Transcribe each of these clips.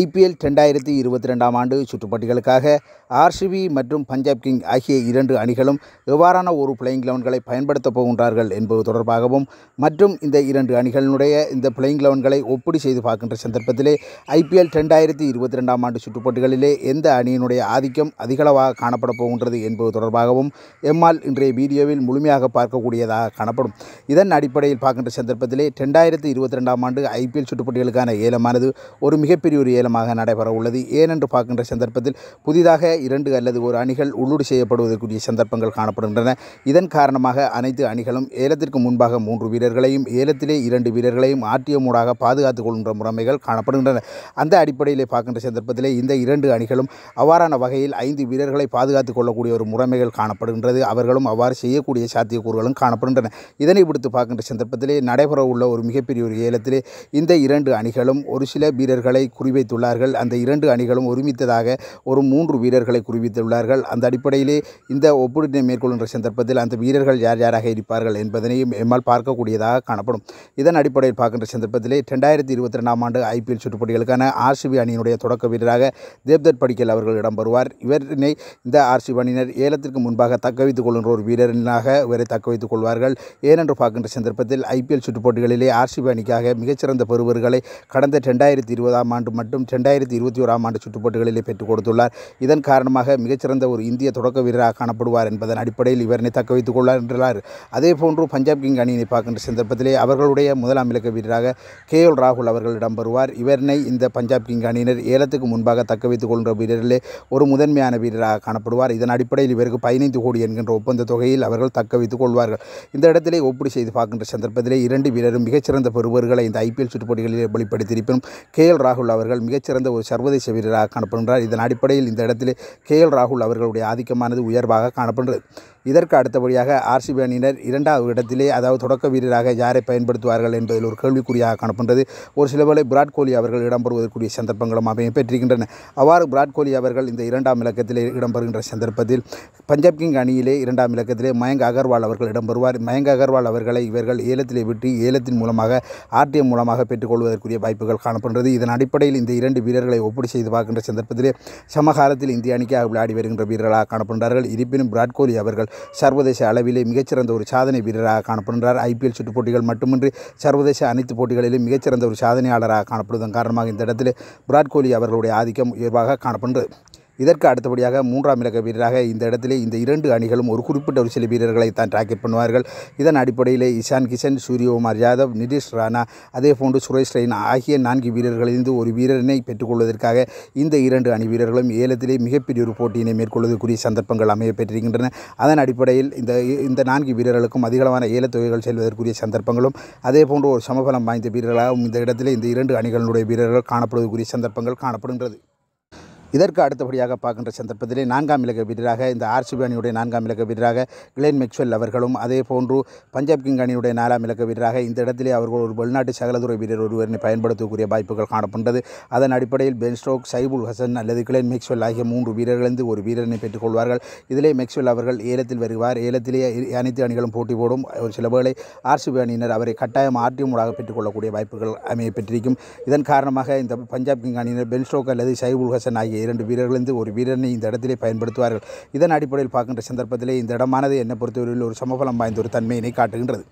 IPL ரெண்டாயிரத்தி இருபத்தி ரெண்டாம் ஆண்டு சுற்றுப்பட்டிகளுக்காக ஆர்சிபி மற்றும் பஞ்சாப் கிங் ஆகிய இரண்டு அணிகளும் எவ்வாறான ஒரு பிளேயிங் லெவன்களை பயன்படுத்தப் போகின்றார்கள் என்பது தொடர்பாகவும் மற்றும் இந்த இரண்டு அணிகளினுடைய இந்த பிளேயிங் லெவன்களை ஒப்படி செய்து பார்க்கின்ற சந்தர்ப்பத்திலே ஐபிஎல் ரெண்டாயிரத்தி இருபத்தி ரெண்டாம் ஆண்டு சுற்றுப்பட்டிகளிலே எந்த அணியினுடைய ஆதிக்கம் அதிகளவாக காணப்பட போகின்றது என்பது தொடர்பாகவும் எம்மால் இன்றைய வீடியோவில் முழுமையாக பார்க்கக்கூடியதாக காணப்படும் இதன் அடிப்படையில் பார்க்கின்ற சந்தர்ப்பத்திலே ரெண்டாயிரத்தி இருபத்தி ரெண்டாம் ஆண்டு ஐபிஎல் சுற்றுப்பட்டிகளுக்கான ஏலமானது ஒரு மிகப்பெரிய ஒரு ஏலமாக நடைபெற உள்ளது ஏனென்று பார்க்கின்ற சந்தர்ப்பத்தில் புதிதாக இரண்டு அல்லது ஒரு அணிகள் உள்ளூடு செய்யப்படுவதற்குரிய சந்தர்ப்பங்கள் காணப்படுகின்றன இதன் காரணமாக அனைத்து அணிகளும் ஏலத்திற்கு முன்பாக மூன்று வீரர்களையும் ஏலத்திலே இரண்டு வீரர்களையும் மூடாக பாதுகாத்துக் கொள்கின்ற முறைமைகள் காணப்படுகின்றன அந்த அடிப்படையில் பார்க்கின்ற சந்தர்ப்பத்திலே இந்த இரண்டு அணிகளும் அவ்வாறான வகையில் ஐந்து வீரர்களை பாதுகாத்துக் கொள்ளக்கூடிய ஒரு முறைமைகள் காணப்படுகின்றது அவர்களும் அவ்வாறு செய்யக்கூடிய சாத்தியக்கூறுகளும் காணப்படுகின்றன இதனை விடுத்து பார்க்கின்ற சந்தர்ப்பத்திலே நடைபெற உள்ள ஒரு மிகப்பெரிய ஒரு ஏலத்திலே இந்த இரண்டு அணிகளும் ஒரு சில வீரர்களை குறிவை வைத்துள்ளார்கள் அந்த இரண்டு அணிகளும் ஒருமித்ததாக ஒரு மூன்று வீரர்களை குறிவித்துள்ளார்கள் அந்த அடிப்படையிலே இந்த ஒப்பீட்டினை மேற்கொள்கின்ற சந்தர்ப்பத்தில் அந்த வீரர்கள் யார் யாராக இருப்பார்கள் என்பதனையும் எம்மால் பார்க்கக்கூடியதாக காணப்படும் இதன் அடிப்படையில் பார்க்கின்ற சந்தர்ப்பத்திலே ரெண்டாயிரத்தி இருபத்தி ரெண்டாம் ஆண்டு ஐபிஎல் சுற்றுப்போட்டிகளுக்கான ஆர்சிபி அணியினுடைய தொடக்க வீரராக தேவ்தத் படிக்கல் அவர்கள் இடம்பெறுவார் இவரினை இந்த ஆர்சிபி அணியினர் ஏலத்திற்கு முன்பாக தக்க வைத்துக் கொள்கின்ற ஒரு வீரரினாக இவரை தக்க வைத்துக் கொள்வார்கள் ஏனென்று பார்க்கின்ற சந்தர்ப்பத்தில் ஐபிஎல் சுற்றுப்போட்டிகளிலே ஆர்சிபி அணிக்காக மிகச்சிறந்த பெறுவர்களை கடந்த ரெண்டாயிரத்தி இருபதாம் ஆண்டு மட்டும் மற்றும் ரெண்டாயிரத்தி இருபத்தி ஓராம் ஆண்டு சுற்றுப்போட்டிகளிலே பெற்றுக் கொடுத்துள்ளார் இதன் காரணமாக மிகச்சிறந்த ஒரு இந்திய தொடக்க வீரராக காணப்படுவார் என்பதன் அடிப்படையில் இவரனை தக்க வைத்துக் கொள்கின்றார் அதே போன்று பஞ்சாப் கிங் அணியினை பார்க்கின்ற சந்தர்ப்பத்திலே அவர்களுடைய முதலாம் இலக்க வீரராக கே எல் ராகுல் அவர்கள் இடம்பெறுவார் இவரினை இந்த பஞ்சாப் கிங் அணியினர் ஏலத்துக்கு முன்பாக தக்க வைத்துக் கொள்கின்ற வீரர்களே ஒரு முதன்மையான வீரராக காணப்படுவார் இதன் அடிப்படையில் இவருக்கு பதினைந்து கோடி என்கின்ற ஒப்பந்த தொகையில் அவர்கள் தக்க வைத்துக் கொள்வார்கள் இந்த இடத்திலே ஒப்படி செய்து பார்க்கின்ற சந்தர்ப்பத்திலே இரண்டு வீரரும் மிகச்சிறந்த பெறுவர்களை இந்த ஐபிஎல் சுற்றுப்போட்டிகளில் வெளிப்படுத்தியிருப்பினும் கே எல் ராகுல் அவர்கள் மிகச்சிறந்த ஒரு சர்வதேச வீரராக காணப்படுகிறார் இதன் அடிப்படையில் இந்த இடத்திலே கே எல் ராகுல் அவர்களுடைய ஆதிக்கமானது உயர்வாக காணப்படுகிறது இதற்கு அடுத்தபடியாக ஆர்சிபி அணியினர் இரண்டாவது இடத்திலே அதாவது தொடக்க வீரராக யாரை பயன்படுத்துவார்கள் என்பதில் ஒரு கேள்விக்குறியாக காணப்படுகிறது ஒரு சில வேளை விராட் கோலி அவர்கள் இடம்பெறுவதற்குரிய சந்தர்ப்பங்களும் பெற்றிருக்கின்றன அவ்வாறு விராட் கோலி அவர்கள் இந்த இரண்டாம் இலக்கத்திலே இடம்பெறுகின்ற சந்தர்ப்பத்தில் பஞ்சாப் கிங் அணியிலே இரண்டாம் இலக்கத்திலே மயங்க் அகர்வால் அவர்கள் இடம்பெறுவார் மயங்க் அகர்வால் அவர்களை இவர்கள் ஏலத்திலே விட்டு ஏலத்தின் மூலமாக ஆர்டிஎம் மூலமாக பெற்றுக்கொள்வதற்குரிய வாய்ப்புகள் காணப்படுகிறது இதன் அடிப்படையில் இந்த இரண்டு வீரர்களை ஒப்பீடு செய்து பார்க்கின்ற சந்தர்ப்பத்திலே சமகாலத்தில் இந்திய அணிக்காக விளையாடி வருகின்ற வீரர்களாக காணப்படுகிறார்கள் இருப்பினும் விராட் கோலி அவர்கள் சர்வதேச அளவிலே மிகச்சிறந்த ஒரு சாதனை வீரராக காணப்படுகிறார் ஐபிஎல் சுற்றுப் போட்டிகள் மட்டுமின்றி சர்வதேச அனைத்து போட்டிகளிலும் மிகச்சிறந்த ஒரு சாதனையாளராக காணப்படுவதன் காரணமாக இந்த இடத்திலே விராட் கோலி அவர்களுடைய ஆதிக்கம் உயர்வாக காணப்படுகிறது இதற்கு அடுத்தபடியாக மூன்றாம் இலக்க வீரராக இந்த இடத்திலே இந்த இரண்டு அணிகளும் ஒரு குறிப்பிட்ட ஒரு சில வீரர்களை தான் டார்கெட் பண்ணுவார்கள் இதன் அடிப்படையில் இஷான் கிஷன் சூரியகுமார் யாதவ் நிதிஷ் ராணா அதே போன்று சுரேஷ் ரெய்னா ஆகிய நான்கு வீரர்களிலிருந்து ஒரு வீரரினை பெற்றுக்கொள்வதற்காக இந்த இரண்டு அணி வீரர்களும் ஏலத்திலே மிகப்பெரிய ஒரு போட்டியினை மேற்கொள்வதற்குரிய சந்தர்ப்பங்கள் அமைய பெற்றிருக்கின்றன அதன் அடிப்படையில் இந்த இந்த நான்கு வீரர்களுக்கும் அதிகளவான ஏலத்தொகைகள் செல்வதற்குரிய சந்தர்ப்பங்களும் அதே போன்று ஒரு சமபலம் வாய்ந்த வீரர்களாகவும் இந்த இடத்திலே இந்த இரண்டு அணிகளுடைய வீரர்கள் காணப்படுவதற்குரிய சந்தர்ப்பங்கள் காணப்படுகின்றது இதற்கு அடுத்தபடியாக பார்க்கின்ற சந்தர்ப்பத்திலே நான்காம் இலக்க வீரராக இந்த ஆர்சிபி அணியுடைய நான்காம் இலக்க வீரராக கிளேன் மெக்ஸ்வெல் அவர்களும் அதே போன்று பஞ்சாப் கிங் அணியுடைய நாலாம் இலக்க வீரராக இந்த இடத்திலே அவர்கள் ஒரு வெளிநாட்டு சகலதுறை வீரர் ஒருவரினை பயன்படுத்தக்கூடிய வாய்ப்புகள் காணப்படுகிறது அதன் அடிப்படையில் பென் சைபுல் ஹசன் அல்லது கிளேன் மெக்ஸ்வெல் ஆகிய மூன்று வீரர்களிருந்து ஒரு வீரனை பெற்றுக்கொள்வார்கள் இதிலே மெக்ஸ்வெல் அவர்கள் ஏலத்தில் வருவார் ஏலத்திலே அனைத்து அணிகளும் போட்டி போடும் ஒரு சில வேளை ஆர்சிபி அணியினர் அவரை கட்டாயம் ஆர்டிஎம்டாக பெற்றுக்கொள்ளக்கூடிய வாய்ப்புகள் அமைய பெற்றிருக்கும் இதன் காரணமாக இந்த பஞ்சாப் கிங் அணியினர் பென் ஸ்டோக் அல்லது சைபுல் ஹசன் ஆகிய இரண்டு வீரர்களிருந்து ஒரு வீரனை இந்த இடத்திலே பயன்படுத்துவார்கள் இதன் அடிப்படையில் பார்க்கின்ற சந்தர்ப்பத்திலே இந்த இடமானது என்னை பொறுத்தவரையில் ஒரு சமபலம் வாய்ந்த ஒரு தன்மையினை காட்டுகின்றது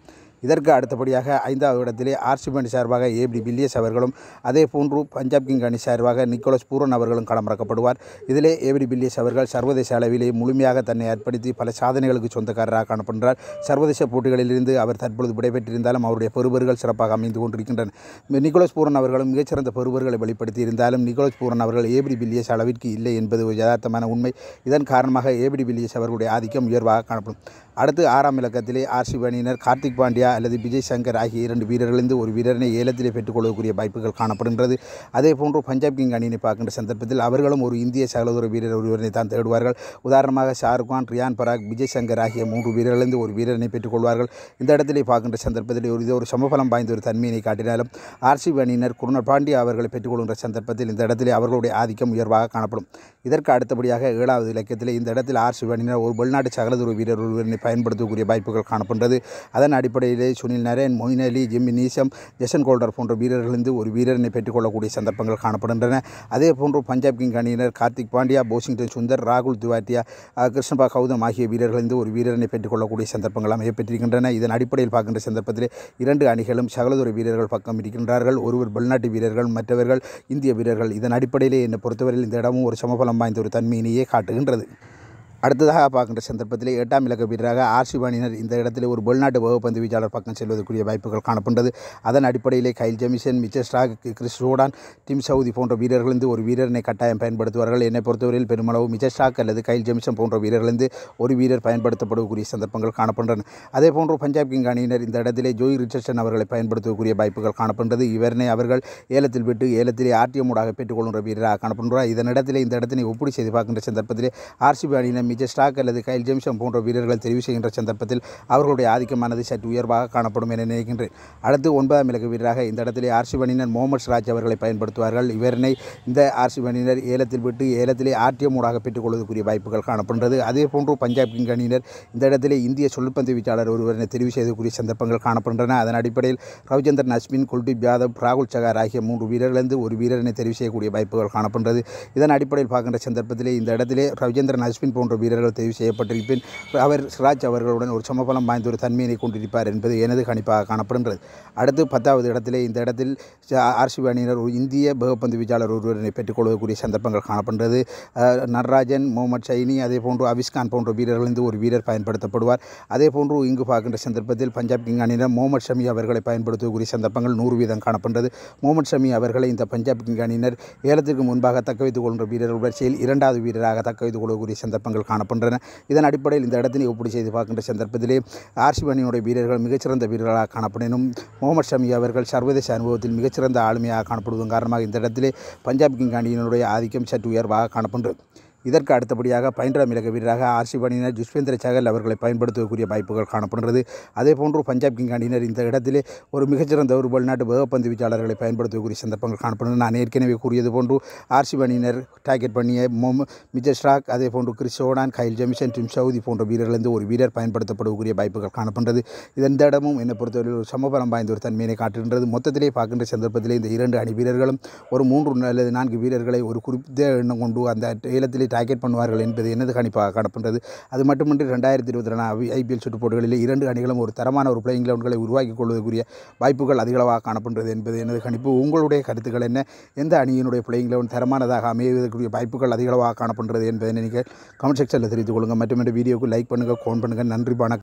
இதற்கு அடுத்தபடியாக ஐந்தாவது இடத்திலே ஆர்சிபி அணி சார்பாக ஏபி வில்லியஸ் அவர்களும் அதே போன்று பஞ்சாப் கிங் அணி சார்பாக நிக்கோலஸ் பூரன் அவர்களும் களமிறக்கப்படுவார் இதிலே ஏபி வில்லியஸ் அவர்கள் சர்வதேச அளவிலே முழுமையாக தன்னை ஏற்படுத்தி பல சாதனைகளுக்கு சொந்தக்காரராக காணப்படுகிறார் சர்வதேச போட்டிகளிலிருந்து அவர் தற்பொழுது விடைபெற்றிருந்தாலும் அவருடைய பெறுபர்கள் சிறப்பாக அமைந்து கொண்டிருக்கின்றன நிக்கோலஸ் பூரன் அவர்களும் மிகச்சிறந்த பெறுபர்களை வெளிப்படுத்தி இருந்தாலும் நிக்கோலஸ் பூரன் அவர்கள் ஏபிடி வில்லியஸ் அளவிற்கு இல்லை என்பது ஒரு யதார்த்தமான உண்மை இதன் காரணமாக ஏபிடி வில்லியஸ் அவர்களுடைய ஆதிக்கம் உயர்வாக காணப்படும் அடுத்து ஆறாம் இலக்கத்திலே ஆர்சிபி அணியினர் கார்த்திக் பாண்டியா அல்லது விஜய் சங்கர் ஆகிய இரண்டு வீரர்களிலிருந்து ஒரு வீரரினை ஏலத்திலே பெற்றுக்கொள்ளக்கூடிய வாய்ப்புகள் காணப்படுகின்றது அதே போன்று பஞ்சாப் கிங் அணியினை பார்க்கின்ற சந்தர்ப்பத்தில் அவர்களும் ஒரு இந்திய சகலதூர வீரர் ஒருவரினை தான் தேடுவார்கள் உதாரணமாக ஷாருக்கான் ரியான் பராக் விஜய் சங்கர் ஆகிய மூன்று வீரர்களிலிருந்து ஒரு வீரரினை பெற்றுக்கொள்வார்கள் இந்த இடத்திலே பார்க்கின்ற சந்தர்ப்பத்தில் ஒரு இது ஒரு சமபலம் வாய்ந்த ஒரு தன்மையினை காட்டினாலும் ஆர்சிபி அணியினர் குருண பாண்டியா அவர்களை பெற்றுக்கொள்கின்ற சந்தர்ப்பத்தில் இந்த இடத்திலே அவர்களுடைய ஆதிக்கம் உயர்வாக காணப்படும் இதற்கு அடுத்தபடியாக ஏழாவது இலக்கியத்தில் இந்த இடத்தில் ஆர்சிபி அணியினர் ஒரு வெளிநாட்டு சகலதூர வீரர் ஒருவரினை பயன்படுத்தக்கூடிய வாய்ப்புகள் காணப்படுகிறது அதன் அடிப்படையிலே Sunil Narine Moeen Ali Jimmy Neesham Jason Coulter போன்ற வீரர்களிருந்து ஒரு வீரரினை பெற்றுக்கொள்ளக்கூடிய சந்தர்ப்பங்கள் காணப்படுகின்றன அதே போன்று பஞ்சாப் கிங் அணியினர் கார்த்திக் பாண்டியா போசிங்டன் சுந்தர் ராகுல் திவாட்டியா கிருஷ்ணபா கௌதம் ஆகிய வீரர்களிருந்து ஒரு வீரரனை பெற்றுக்கொள்ளக்கூடிய சந்தர்ப்பங்கள் அமையப்பெற்றிருக்கின்றன இதன் அடிப்படையில் பார்க்கின்ற சந்தர்ப்பத்தில் இரண்டு அணிகளும் சகலதுறை வீரர்கள் பக்கம் இருக்கின்றார்கள் ஒருவர் வெளிநாட்டு வீரர்கள் மற்றவர்கள் இந்திய வீரர்கள் இதன் அடிப்படையிலே என்னை பொறுத்தவரையில் இந்த இடமும் ஒரு சமபலம் வாய்ந்த ஒரு தன்மையினையே காட்டுகின்றது அடுத்ததாக பார்க்கின்ற சந்தர்ப்பத்தில் எட்டாம் இலக்க வீரராக ஆர்சிப் இந்த இடத்தில் ஒரு வெளிநாட்டு வகுப்பந்து வீச்சாளர் பக்கம் செல்வதற்குரிய வாய்ப்புகள் காணப்பட்டது அதன் அடிப்படையிலே Kyle Jamieson Mitchell Starc Chris Jordan Tim Southee போன்ற வீரர்களிருந்து ஒரு வீரரினை கட்டாயம் பயன்படுத்துவார்கள் என்னை பொறுத்தவரையில் பெருமளவு மிச்சர் ஸ்டாக் அல்லது கைல் ஜெமிசன் போன்ற வீரர்களிருந்து ஒரு வீரர் பயன்படுத்தப்படக்கூடிய சந்தர்ப்பங்கள் காணப்படுகின்றன அதே போன்று பஞ்சாப் கிங் அணியினர் இந்த இடத்திலே ஜோய் ரிச்சர்சன் அவர்களை பயன்படுத்தக்கூடிய வாய்ப்புகள் காணப்படுகிறது இவரனை அவர்கள் ஏலத்தில் விட்டு ஏலத்திலே ஆர்டிஎம் ஊடாக பெற்றுக்கொள்கின்ற வீரராக காணப்படுகிறார் இதனிடத்திலே இந்த இடத்தினை ஒப்படி செய்து பார்க்கின்ற சந்தர்ப்பத்திலே ஆர்சிபி அணியினர் மிஜர் ஸ்டாக் அல்லது கைல் ஜேம்சன் போன்ற வீரர்கள் தெரிவு செய்கின்ற சந்தர்ப்பத்தில் அவர்களுடைய ஆதிக்கமானது சற்று உயர்வாக காணப்படும் என நினைக்கின்றேன் அடுத்து ஒன்பதாம் இலக்கு வீரராக இந்த இடத்திலே ஆர்சிபணியினர் முகமது ராஜ் அவர்களை பயன்படுத்துவார்கள் இவரினை இந்த ஆர்சிபணியினர் ஏலத்தில் விட்டு ஏலத்திலே ஆர்டிஎம் ஊடாக பெற்றுக்கொள்வதற்குரிய வாய்ப்புகள் காணப்படுகிறது அதே போன்று பஞ்சாப் கிங் அணியினர் இந்த இடத்திலே இந்திய சொல்லுப்பந்து வீச்சாளர் ஒருவரை தெரிவு செய்தக்கூடிய சந்தர்ப்பங்கள் காணப்படுகின்றன அதன் அடிப்படையில் ரவிச்சந்திரன் அஸ்மின் குல்தீப் யாதவ் ராகுல் சகார் ஆகிய மூன்று வீரர்களிருந்து ஒரு வீரரினை தெரிவு செய்யக்கூடிய வாய்ப்புகள் காணப்படுகிறது இதன் அடிப்படையில் பார்க்கின்ற சந்தர்ப்பத்திலே இந்த இடத்திலே ரவிச்சந்திரன் அஸ்வின் போன்ற வீரர்கள் தெரிவு செய்யப்பட்டிருப்பேன் அவர் சிராஜ் அவர்களுடன் ஒரு சமபலம் வாய்ந்த ஒரு தன்மையினை கொண்டிருப்பார் என்பது எனது கணிப்பாக காணப்படுகின்றது அடுத்து பத்தாவது இடத்திலே இந்த இடத்தில் ஆர்சிபி அணியினர் ஒரு இந்திய பகுப்பந்து வீச்சாளர் ஒருவரை பெற்றுக்கொள்வதற்குரிய சந்தர்ப்பங்கள் காணப்படுகிறது நடராஜன் முகமது ஷைனி அதே போன்று அவிஸ்கான் போன்ற வீரர்கள் இருந்து ஒரு வீரர் பயன்படுத்தப்படுவார் அதே போன்று இங்கு பார்க்கின்ற சந்தர்ப்பத்தில் பஞ்சாப் கிங் அணியினர் முகமது ஷமி அவர்களை பயன்படுத்தக்கூடிய சந்தர்ப்பங்கள் நூறு வீதம் காணப்படுகிறது முகமது ஷமி அவர்களை இந்த பஞ்சாப் கிங் அணியினர் ஏலத்திற்கு முன்பாக தக்க வைத்துக் கொள்கின்ற வீரர்கள் வரிசையில் இரண்டாவது வீரராக தக்க வைத்துக் கொள்ளக்கூடிய சந்தர்ப்பங்கள் காணப்படுகின்றன இதன் அடிப்படையில் இந்த இடத்தினை ஒப்பிடு செய்து பார்க்கின்ற சந்தர்ப்பத்திலே ஆர்சி பணியினுடைய வீரர்கள் மிகச்சிறந்த வீரர்களாக காணப்படினும் முகமது ஷமி அவர்கள் சர்வதேச அனுபவத்தில் மிகச்சிறந்த ஆளுமையாக காணப்படுவதன் காரணமாக இந்த இடத்திலே பஞ்சாப் கிங் அணியினுடைய ஆதிக்கம் சற்று உயர்வாக காணப்படுகிறது இதற்கு அடுத்தபடியாக பயின்ற மிளக வீரராக ஆர்சிப் அணியினர் ஜுஸ்வேந்திர சகல் அவர்களை பயன்படுத்தக்கூடிய வாய்ப்புகள் காணப்படுகிறது அதே போன்று பஞ்சாப் கிங் அணியினர் இந்த இடத்திலே ஒரு மிகச்சிறந்த ஒரு வெளிநாட்டு வேகப்பந்து வீச்சாளர்களை பயன்படுத்தக்கூடிய சந்தர்ப்பங்கள் காணப்படுகிறது நான் ஏற்கனவே கூறியது போன்று ஆர்சிப் அணியினர் டார்கெட் பண்ணிய மொம் மிஜர் ஸ்டாக் அதே போன்று Chris Jordan Kyle Jamieson Tim Southee போன்ற வீரர்களிருந்து ஒரு வீரர் பயன்படுத்தப்படக்கூடிய வாய்ப்புகள் காணப்படுகிறது இதன் இடமும் என்னை பொறுத்தவரையில் ஒரு சமபலம் வாய்ந்த ஒரு தன்மையினை காட்டுகின்றது மொத்தத்திலே பார்க்கின்ற சந்தர்ப்பத்திலே இந்த இரண்டு அணி வீரர்களும் ஒரு மூன்று அல்லது நான்கு வீரர்களை ஒரு குறிப்பிட்ட எண்ணம் கொண்டு அந்த ஏலத்திலே டார்கெட் பண்ணுவார்கள் என்பது என்னது கணிப்பாக காணப்படுறது அது மட்டுமின்றி ரெண்டாயிரத்தி இருபத்தி ரெண்டாம் ஐபிஎல் சுற்று போட்டிகளில் இரண்டு அணிகளும் ஒரு தரமான ஒரு பிளேயிங் லெவன்களை உருவாக்கி கொள்வதற்குரிய வாய்ப்புகள் அதிகளவாக காணப்படுறது என்பது எனது கணிப்பு உங்களுடைய கருத்துக்கள் என்ன எந்த அணியினுடைய பிளேயிங் லெவன் தரமானதாக அமைவதற்குரிய வாய்ப்புகள் அதிகளவாக காணப்படுகிறது என்பதை நீங்கள் கமெண்ட் செக்ஷனில் தெரிவித்துக் கொள்ளுங்கள் மற்றும் வீடியோக்கு லைக் பண்ணுங்கள் கோன் பண்ணுங்கள் நன்றி வணக்கம்